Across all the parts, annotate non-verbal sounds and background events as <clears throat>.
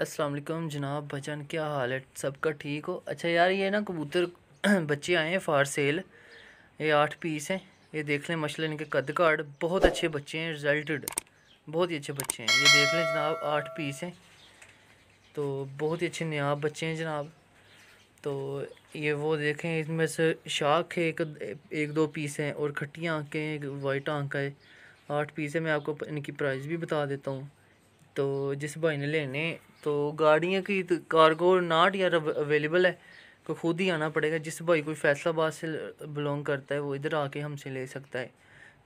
असलकम जनाब भजन क्या हाल है सबका ठीक हो अच्छा यार ये ना कबूतर <coughs> बच्चे आए हैं फार सेल ये आठ पीस हैं ये देख लें मसलन इनके कद काट बहुत अच्छे बच्चे हैं रिजल्टेड बहुत ही अच्छे बच्चे हैं ये देख लें जनाब आठ पीस हैं तो बहुत ही अच्छे नयाब बच्चे हैं जनाब तो ये वो देखें इसमें से शाख है एक एक दो पीस हैं और खट्टी आँखें वाइट आँख है आठ पीस है मैं आपको इनकी प्राइस भी बता देता हूँ तो जिस भाई ने लेने तो गाड़ियाँ की तो कार्गो नाट यार अवेलेबल है को तो खुद ही आना पड़ेगा जिस भाई कोई फैसलाबाद से बिलोंग करता है वो इधर आके हमसे ले सकता है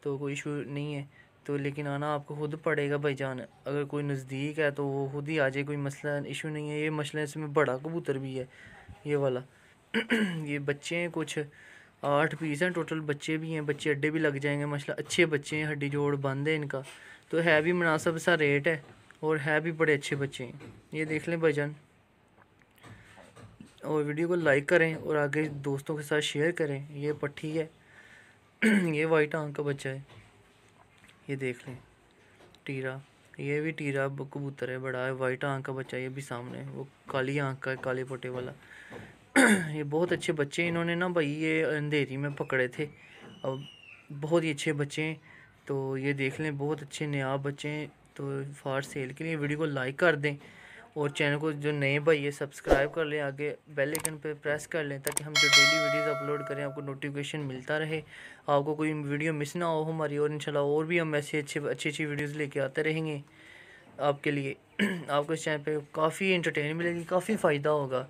तो कोई इशू नहीं है तो लेकिन आना आपको खुद पड़ेगा भाई जान अगर कोई नज़दीक है तो वो खुद ही आ जाए कोई मसला इशू नहीं है ये मसला इसमें बड़ा कबूतर भी है ये वाला <clears throat> ये बच्चे हैं कुछ आठ पीस हैं टोटल बच्चे भी हैं बच्चे अड्डे भी लग जाएंगे मसला अच्छे बच्चे हैं हड्डी जोड़ बंद है इनका तो है भी मुनासब सा रेट है और है भी बड़े अच्छे बच्चे हैं ये देख लें भजन और वीडियो को लाइक करें और आगे दोस्तों के साथ शेयर करें ये पट्टी है <clears throat> ये वाइट आंख का बच्चा है ये देख लें टीरा ये भी टीरा कबूतर है बड़ा है वाइट आंख का बच्चा ये भी सामने वो काली आंख का है काले पोटे वाला <clears throat> ये बहुत अच्छे बच्चे हैं इन्होंने ना भाई ये अंधेरी में पकड़े थे अब बहुत ही अच्छे बच्चे हैं तो ये देख लें बहुत अच्छे नयाब बच्चे हैं तो फॉर सेल के लिए वीडियो को लाइक कर दें और चैनल को जो नए भाई है सब्सक्राइब कर लें आगे बेल आइकन पर प्रेस कर लें ताकि हम जो डेली वीडियोस अपलोड करें आपको नोटिफिकेशन मिलता रहे आपको कोई वीडियो मिस ना हो हमारी और इंशाल्लाह और भी हम ऐसे अच्छे अच्छी अच्छी वीडियोस लेके आते रहेंगे आपके लिए <clears throat> आपको इस चैनल पे काफ़ी इंटरटेन मिलेगी काफ़ी फ़ायदा होगा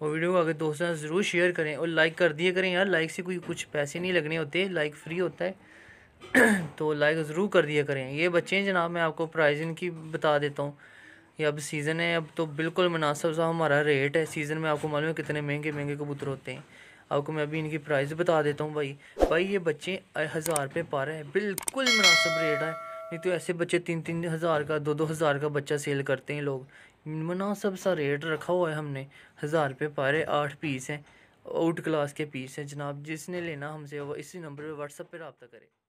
और वीडियो को अगर दोस्तों ज़रूर शेयर करें और लाइक कर दिए करें यार लाइक से कोई कुछ पैसे नहीं लगने होते लाइक फ्री होता है <clears throat> तो लाइक ज़रूर कर दिया करें ये बच्चे हैं जनाब मैं आपको प्राइज़ इनकी बता देता हूँ ये अब सीज़न है अब तो बिल्कुल मुनासब सा हमारा रेट है सीज़न में आपको मालूम है कितने महंगे महंगे कबूतर होते हैं आपको मैं अभी इनकी प्राइस बता देता हूँ भाई भाई ये बच्चे हज़ार रुपये पा रहे हैं बिल्कुल मुनासब रेट है नहीं तो ऐसे बच्चे तीन तीन हज़ार का दो दो हज़ार का बच्चा सेल करते हैं लोग मुनासब सा रेट रखा हुआ है हमने हज़ार रुपये पा रहे आठ पीस हैं आउट क्लास के पीस हैं जनाब जिसने लेना हमसे इसी नंबर पर व्हाट्सअप पर रबता करें